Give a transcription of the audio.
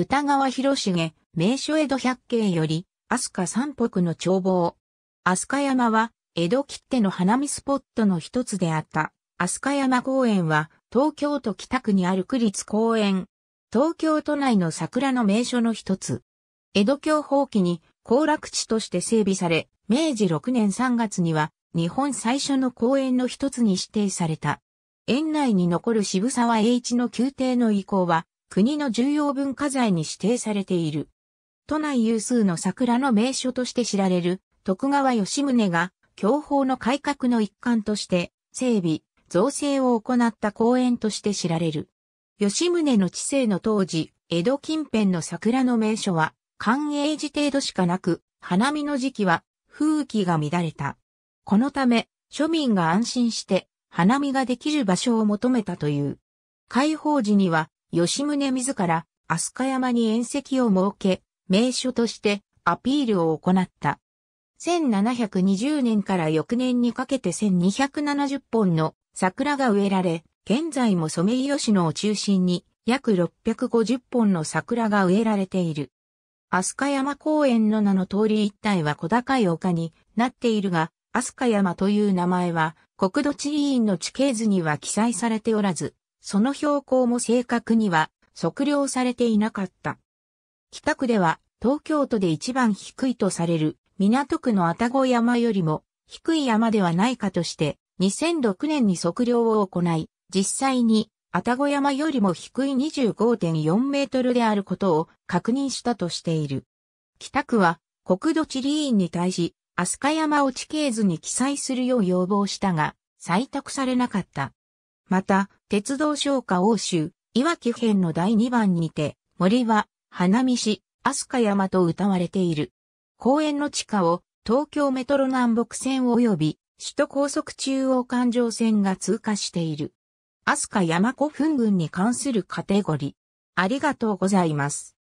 歌川広重、名所江戸百景より、飛鳥三北の眺望。飛鳥山は、江戸切手の花見スポットの一つであった。飛鳥山公園は、東京都北区にある区立公園。東京都内の桜の名所の一つ。江戸京放棄に、行楽地として整備され、明治6年3月には、日本最初の公園の一つに指定された。園内に残る渋沢栄一の宮廷の意向は、国の重要文化財に指定されている。都内有数の桜の名所として知られる徳川吉宗が享保の改革の一環として整備、造成を行った公園として知られる。吉宗の治世の当時、江戸近辺の桜の名所は寛永時程度しかなく、花見の時期は風紀が乱れた。このため庶民が安心して花見ができる場所を求めたという。開放時には吉宗自ら、飛鳥山に宴席を設け、名所としてアピールを行った。1720年から翌年にかけて1270本の桜が植えられ、現在もソメイヨシノを中心に約650本の桜が植えられている。飛鳥山公園の名の通り一帯は小高い丘になっているが、飛鳥山という名前は国土地理院の地形図には記載されておらず、その標高も正確には測量されていなかった。北区では東京都で一番低いとされる港区の愛宕山よりも低い山ではないかとして2006年に測量を行い、実際に愛宕山よりも低い25.4メートルであることを確認したとしている。北区は国土地理院に対し飛鳥山を地形図に記載するよう要望したが採択されなかった。また、鉄道消化欧州、いわき編の第2番にて、森は、花見市、飛鳥山と歌われている。公園の地下を、東京メトロ南北線及び、首都高速中央環状線が通過している。飛鳥山古墳群に関するカテゴリー。ありがとうございます。